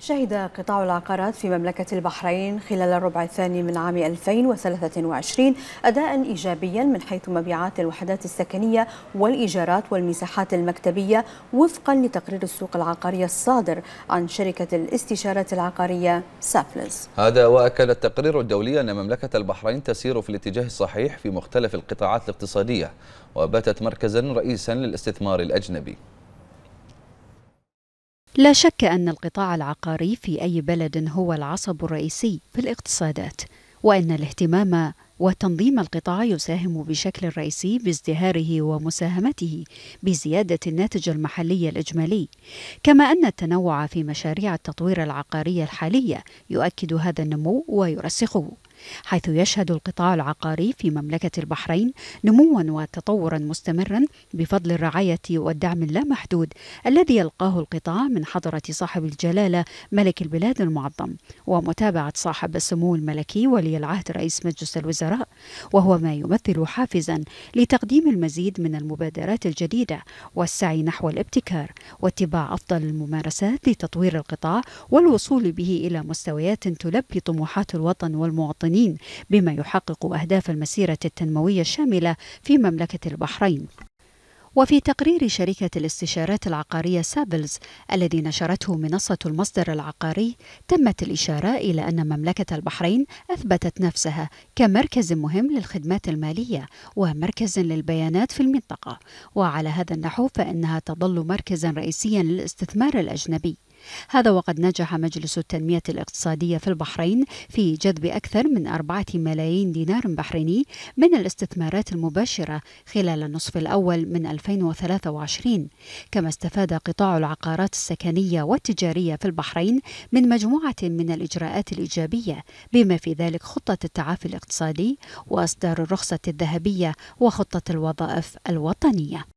شهد قطاع العقارات في مملكة البحرين خلال الربع الثاني من عام 2023 أداء إيجابيا من حيث مبيعات الوحدات السكنية والإيجارات والمساحات المكتبية وفقا لتقرير السوق العقارية الصادر عن شركة الاستشارات العقارية سافلز هذا وأكد التقرير الدولي أن مملكة البحرين تسير في الاتجاه الصحيح في مختلف القطاعات الاقتصادية وباتت مركزا رئيسا للاستثمار الأجنبي لا شك أن القطاع العقاري في أي بلد هو العصب الرئيسي في الاقتصادات، وأن الاهتمام وتنظيم القطاع يساهم بشكل رئيسي بازدهاره ومساهمته بزيادة الناتج المحلي الإجمالي، كما أن التنوع في مشاريع التطوير العقارية الحالية يؤكد هذا النمو ويرسخه. حيث يشهد القطاع العقاري في مملكة البحرين نموا وتطورا مستمرا بفضل الرعاية والدعم اللامحدود الذي يلقاه القطاع من حضرة صاحب الجلالة ملك البلاد المعظم ومتابعة صاحب السمو الملكي ولي العهد رئيس مجلس الوزراء وهو ما يمثل حافزا لتقديم المزيد من المبادرات الجديدة والسعي نحو الابتكار واتباع أفضل الممارسات لتطوير القطاع والوصول به إلى مستويات تلبي طموحات الوطن والمواطنين المواطنين بما يحقق أهداف المسيرة التنموية الشاملة في مملكة البحرين وفي تقرير شركة الاستشارات العقارية سابلز الذي نشرته منصة المصدر العقاري تمت الإشارة إلى أن مملكة البحرين أثبتت نفسها كمركز مهم للخدمات المالية ومركز للبيانات في المنطقة وعلى هذا النحو فإنها تظل مركزا رئيسيا للاستثمار الأجنبي هذا وقد نجح مجلس التنمية الاقتصادية في البحرين في جذب أكثر من أربعة ملايين دينار بحريني من الاستثمارات المباشرة خلال النصف الأول من 2023 كما استفاد قطاع العقارات السكنية والتجارية في البحرين من مجموعة من الإجراءات الإيجابية بما في ذلك خطة التعافي الاقتصادي وإصدار الرخصة الذهبية وخطة الوظائف الوطنية